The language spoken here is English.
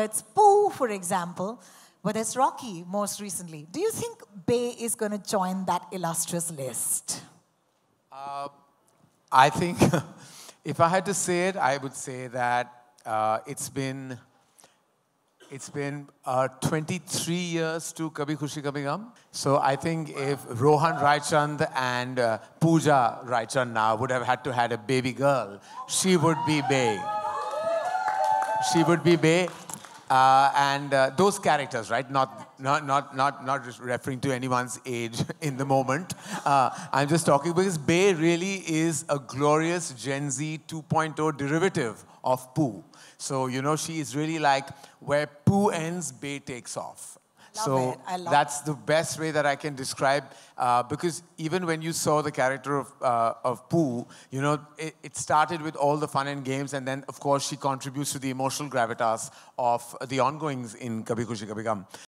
That's Pooh, for example, but it's Rocky most recently. Do you think Bay is going to join that illustrious list? Uh, I think if I had to say it, I would say that uh, it's been it's been uh, 23 years to Kabhi Khushi Kabhi Gum. So I think if Rohan Raichand and uh, Pooja Raichand now would have had to had a baby girl, she would be Bay. She would be Bay. Uh, and uh, those characters, right? Not, not, not, not, not referring to anyone's age in the moment. Uh, I'm just talking because Bay really is a glorious Gen Z 2.0 derivative of Pooh. So, you know, she is really like where Pooh ends, Bay takes off. Love so that's the best way that I can describe uh, because even when you saw the character of uh, of Pooh, you know it, it, started with all the fun and games, and then of course she contributes to the emotional gravitas of the ongoings in Kabhi Khushi Kabhi Gum.